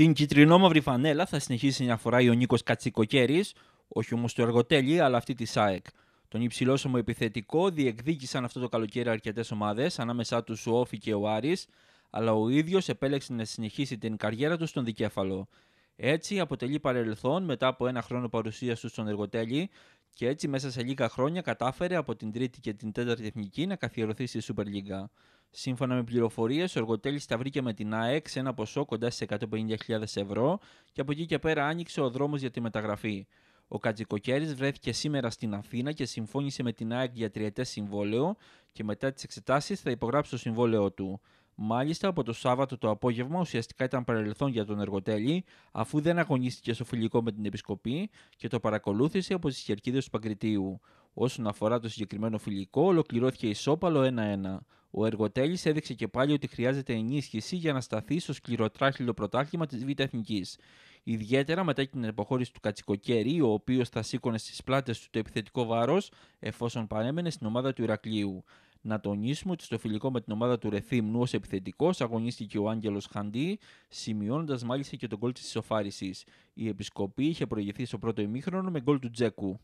Την κυτρινόμαυρη φανέλα θα συνεχίσει να φοράει ο Νίκος Κατσικοκέρης, όχι όμως το εργοτέλη, αλλά αυτή τη ΣΑΕΚ. Τον υψηλόσωμο επιθετικό διεκδίκησαν αυτό το καλοκαίρι αρκετές ομάδες, ανάμεσά τους ο Όφη και ο Άρης, αλλά ο ίδιος επέλεξε να συνεχίσει την καριέρα του στον δικέφαλο. Έτσι, αποτελεί παρελθόν μετά από ένα χρόνο παρουσία του στον εργοτέλη και έτσι μέσα σε λίγα χρόνια κατάφερε από την τρίτη και την τέταρτη εθνική να καθιερωθεί στη Super League. Σύμφωνα με πληροφορίες, ο Εργοτέλης τα βρήκε με την ΑΕΚ σε ένα ποσό κοντά στις 150.000 ευρώ και από εκεί και πέρα άνοιξε ο δρόμος για τη μεταγραφή. Ο Κατζικοκέρης βρέθηκε σήμερα στην Αθήνα και συμφώνησε με την ΑΕΚ για τριετές συμβόλαιο και μετά τις εξετάσεις θα υπογράψει το συμβόλαιό του. Μάλιστα, από το Σάββατο το απόγευμα ουσιαστικά ήταν παρελθόν για τον Εργοτέλη, αφού δεν αγωνίστηκε στο φιλικό με την Επισκοπή και το παρακολούθησε από τις κερκίδε του Παγκριτίου. Όσον αφορά το συγκεκριμένο φιλικό, ολοκληρώθηκε ισόπαλο 1-1. Ο Εργοτέλης έδειξε και πάλι ότι χρειάζεται ενίσχυση για να σταθεί στο σκληροτράχυλο πρωτάθλημα της Β' Εθνικής. Ιδιαίτερα μετά την αποχώρηση του κατσικοκέρι, ο οποίος θα σήκωνε στις πλάτες του το επιθετικό βάρος εφόσον παρέμενε στην ομάδα του Ηρακλείου. Να τονίσουμε ότι στο φιλικό με την ομάδα του Ρεθύμνου ως επιθετικός αγωνίστηκε ο Άγγελος Χαντί, σημειώνοντας μάλιστα και τον κόλ τη ισοφάρηση. Η Επισκοπή είχε προηγηθεί στο πρώτο ημίχρονο με γκολ του Τζέκου.